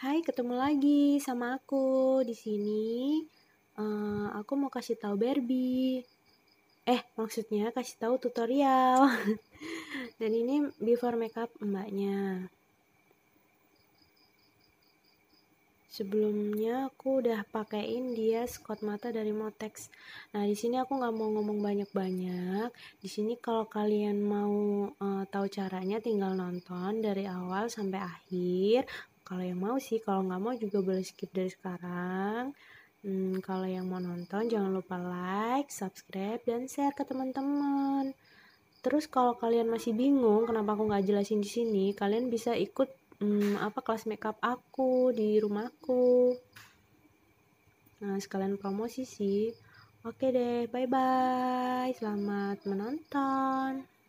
Hai, ketemu lagi sama aku di sini. Uh, aku mau kasih tahu Barbie. Eh, maksudnya kasih tahu tutorial. Dan ini before makeup mbaknya. Sebelumnya aku udah pakaiin dia skot mata dari Motex. Nah, di sini aku nggak mau ngomong banyak-banyak. Di sini kalau kalian mau uh, tahu caranya tinggal nonton dari awal sampai akhir kalau yang mau sih kalau nggak mau juga boleh skip dari sekarang hmm, kalau yang mau nonton jangan lupa like subscribe dan share ke teman-teman terus kalau kalian masih bingung kenapa aku nggak jelasin di sini kalian bisa ikut hmm, apa kelas makeup aku di rumahku nah sekalian promosi sih Oke deh, bye bye. Selamat menonton.